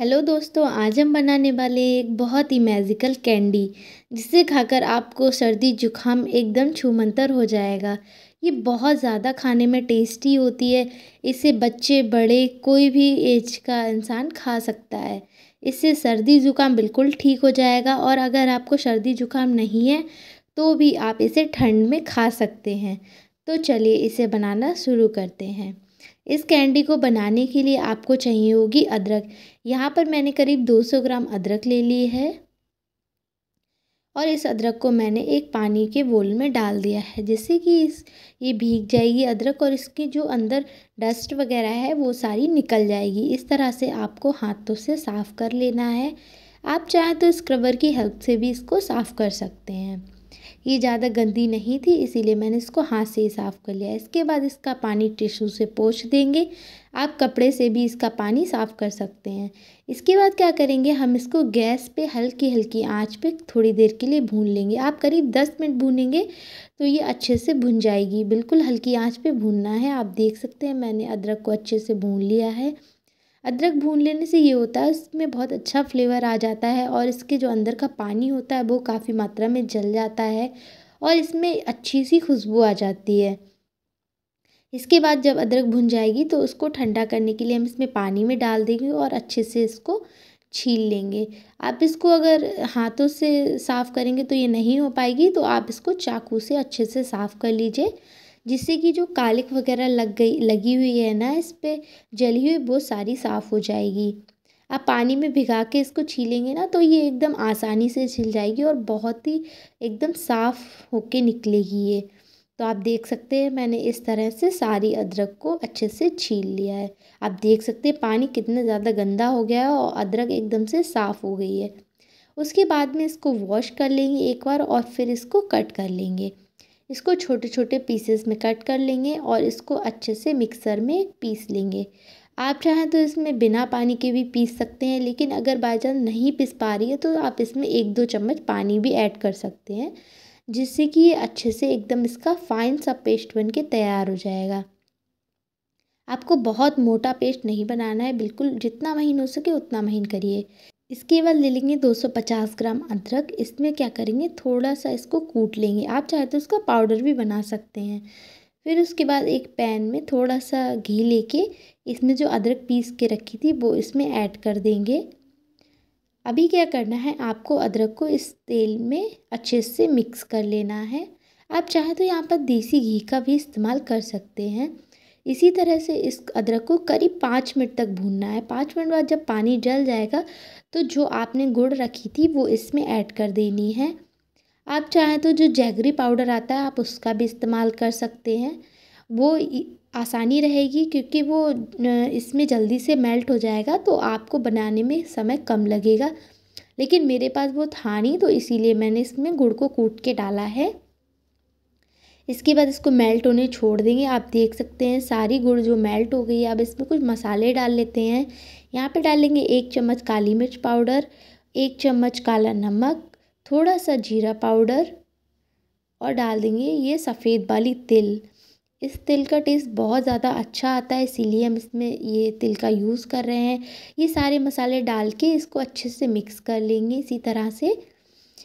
hello दोस्तों आज हम बनाने वाले एक बहुत ही मैजिकल कैंडी जिसे खाकर आपको सर्दी जुखाम एकदम छूमंतर हो जाएगा ये बहुत ज़्यादा खाने में टेस्टी होती है इसे बच्चे बड़े कोई भी एज का इंसान खा सकता है इससे सर्दी ज़ुकाम बिल्कुल ठीक हो जाएगा और अगर आपको सर्दी ज़ुकाम नहीं है तो भी आप इसे ठंड में खा सकते हैं तो चलिए इसे बनाना शुरू करते हैं इस कैंडी को बनाने के लिए आपको चाहिए होगी अदरक यहाँ पर मैंने करीब 200 ग्राम अदरक ले ली है और इस अदरक को मैंने एक पानी के बोल में डाल दिया है जिससे कि इस ये भीग जाएगी अदरक और इसकी जो अंदर डस्ट वगैरह है वो सारी निकल जाएगी इस तरह से आपको हाथों से साफ़ कर लेना है आप चाहें तो स्क्रबर की हेल्प से भी इसको साफ़ कर सकते हैं ये ज़्यादा गंदी नहीं थी इसीलिए मैंने इसको हाथ से ही साफ़ कर लिया इसके बाद इसका पानी टिश्यू से पोछ देंगे आप कपड़े से भी इसका पानी साफ़ कर सकते हैं इसके बाद क्या करेंगे हम इसको गैस पे हल्की हल्की आंच पे थोड़ी देर के लिए भून लेंगे आप करीब दस मिनट भूनेंगे तो ये अच्छे से भुन जाएगी बिल्कुल हल्की आँच पर भूनना है आप देख सकते हैं मैंने अदरक को अच्छे से भून लिया है अदरक भून लेने से ये होता है इसमें बहुत अच्छा फ्लेवर आ जाता है और इसके जो अंदर का पानी होता है वो काफ़ी मात्रा में जल जाता है और इसमें अच्छी सी खुशबू आ जाती है इसके बाद जब अदरक भुन जाएगी तो उसको ठंडा करने के लिए हम इसमें पानी में डाल देंगे और अच्छे से इसको छील लेंगे आप इसको अगर हाथों से साफ़ करेंगे तो ये नहीं हो पाएगी तो आप इसको चाकू से अच्छे से साफ़ कर लीजिए जिससे कि जो कालिक वगैरह लग गई लगी हुई है ना इस पर जली हुई वो सारी साफ़ हो जाएगी आप पानी में भिगा के इसको छीलेंगे ना तो ये एकदम आसानी से छिल जाएगी और बहुत ही एकदम साफ़ होके निकलेगी ये तो आप देख सकते हैं मैंने इस तरह से सारी अदरक को अच्छे से छील लिया है आप देख सकते हैं पानी कितना ज़्यादा गंदा हो गया है और अदरक एकदम से साफ़ हो गई है उसके बाद में इसको वॉश कर लेंगे एक बार और फिर इसको कट कर लेंगे इसको छोटे छोटे पीसेस में कट कर लेंगे और इसको अच्छे से मिक्सर में पीस लेंगे आप चाहें तो इसमें बिना पानी के भी पीस सकते हैं लेकिन अगर बाई चांस नहीं पीस पा रही है तो आप इसमें एक दो चम्मच पानी भी ऐड कर सकते हैं जिससे कि ये अच्छे से एकदम इसका फाइन सा पेस्ट बन के तैयार हो जाएगा आपको बहुत मोटा पेस्ट नहीं बनाना है बिल्कुल जितना महीन हो सके उतना महीन करिए इसके बाद ले लेंगे 250 ग्राम अदरक इसमें क्या करेंगे थोड़ा सा इसको कूट लेंगे आप चाहे तो उसका पाउडर भी बना सकते हैं फिर उसके बाद एक पैन में थोड़ा सा घी लेके इसमें जो अदरक पीस के रखी थी वो इसमें ऐड कर देंगे अभी क्या करना है आपको अदरक को इस तेल में अच्छे से मिक्स कर लेना है आप चाहे तो यहाँ पर देसी घी का भी इस्तेमाल कर सकते हैं इसी तरह से इस अदरक को करीब पाँच मिनट तक भूनना है पाँच मिनट बाद जब पानी जल जाएगा तो जो आपने गुड़ रखी थी वो इसमें ऐड कर देनी है आप चाहें तो जो जैगरी पाउडर आता है आप उसका भी इस्तेमाल कर सकते हैं वो आसानी रहेगी क्योंकि वो इसमें जल्दी से मेल्ट हो जाएगा तो आपको बनाने में समय कम लगेगा लेकिन मेरे पास वो था नहीं तो इसीलिए मैंने इसमें गुड़ को कूट के डाला है इसके बाद इसको मेल्ट होने छोड़ देंगे आप देख सकते हैं सारी गुड़ जो मेल्ट हो गई है अब इसमें कुछ मसाले डाल लेते हैं यहाँ पे डालेंगे एक चम्मच काली मिर्च पाउडर एक चम्मच काला नमक थोड़ा सा जीरा पाउडर और डाल देंगे ये सफ़ेद वाली तिल इस तिल का टेस्ट बहुत ज़्यादा अच्छा आता है इसीलिए हम इसमें ये तिल का यूज़ कर रहे हैं ये सारे मसाले डाल के इसको अच्छे से मिक्स कर लेंगे इसी तरह से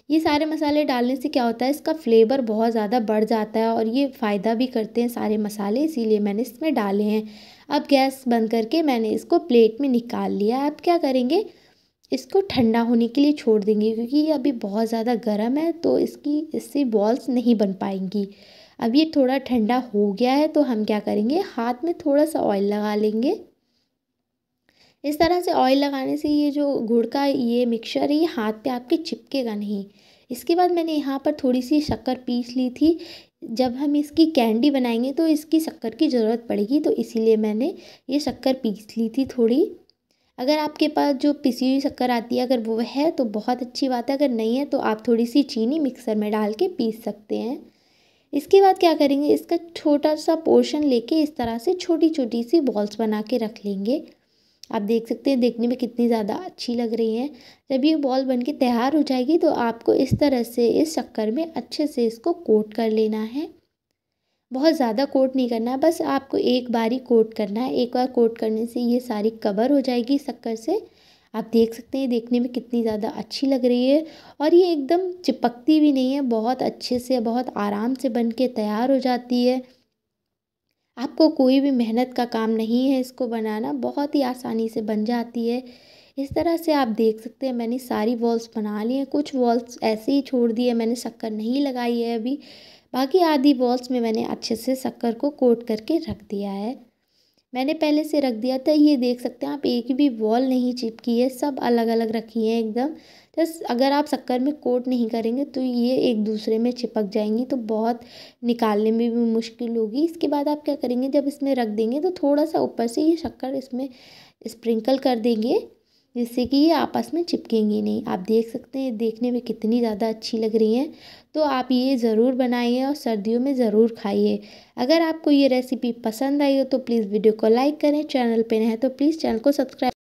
ये सारे मसाले डालने से क्या होता है इसका फ्लेवर बहुत ज़्यादा बढ़ जाता है और ये फ़ायदा भी करते हैं सारे मसाले इसीलिए मैंने इसमें डाले हैं अब गैस बंद करके मैंने इसको प्लेट में निकाल लिया अब क्या करेंगे इसको ठंडा होने के लिए छोड़ देंगे क्योंकि ये अभी बहुत ज़्यादा गर्म है तो इसकी इससे बॉल्स नहीं बन पाएंगी अब ये थोड़ा ठंडा हो गया है तो हम क्या करेंगे हाथ में थोड़ा सा ऑयल लगा लेंगे इस तरह से ऑयल लगाने से ये जो गुड़ का ये मिक्सचर है ये हाथ पे आपके चिपकेगा नहीं इसके बाद मैंने यहाँ पर थोड़ी सी शक्कर पीस ली थी जब हम इसकी कैंडी बनाएंगे तो इसकी शक्कर की ज़रूरत पड़ेगी तो इसीलिए मैंने ये शक्कर पीस ली थी थोड़ी अगर आपके पास जो पिसी हुई शक्कर आती है अगर वो है तो बहुत अच्छी बात है अगर नहीं है तो आप थोड़ी सी चीनी मिक्सर में डाल के पीस सकते हैं इसके बाद क्या करेंगे इसका छोटा सा पोर्शन लेके इस तरह से छोटी छोटी सी बॉल्स बना के रख लेंगे आप देख सकते हैं देखने में कितनी ज़्यादा अच्छी लग रही है जब ये बॉल बन के तैयार हो जाएगी तो आपको इस तरह से इस शक्कर में अच्छे से इसको कोट कर लेना है बहुत ज़्यादा कोट नहीं करना बस आपको एक बार ही कोट करना है एक बार कोट करने से ये सारी कवर हो जाएगी शक्कर से आप देख सकते हैं देखने में कितनी ज़्यादा अच्छी लग रही है और ये एकदम चिपकती भी नहीं है बहुत अच्छे से बहुत आराम से बन के तैयार हो जाती है आपको कोई भी मेहनत का काम नहीं है इसको बनाना बहुत ही आसानी से बन जाती है इस तरह से आप देख सकते हैं मैंने सारी वॉल्स बना ली हैं कुछ वॉल्स ऐसे ही छोड़ दिए मैंने शक्कर नहीं लगाई है अभी बाकी आधी वॉल्स में मैंने अच्छे से शक्कर को कोट करके रख दिया है मैंने पहले से रख दिया था ये देख सकते हैं आप एक भी वॉल नहीं चिपकी है सब अलग अलग रखी है एकदम जस्ट अगर आप शक्कर में कोट नहीं करेंगे तो ये एक दूसरे में चिपक जाएंगी तो बहुत निकालने में भी मुश्किल होगी इसके बाद आप क्या करेंगे जब इसमें रख देंगे तो थोड़ा सा ऊपर से ये शक्कर इसमें स्प्रिंकल कर देंगे जिससे कि ये आपस में चिपकेंगी नहीं आप देख सकते हैं देखने में कितनी ज़्यादा अच्छी लग रही हैं तो आप ये ज़रूर बनाइए और सर्दियों में ज़रूर खाइए अगर आपको ये रेसिपी पसंद आई हो तो प्लीज़ वीडियो को लाइक करें चैनल पर नहीं तो प्लीज़ चैनल को सब्सक्राइब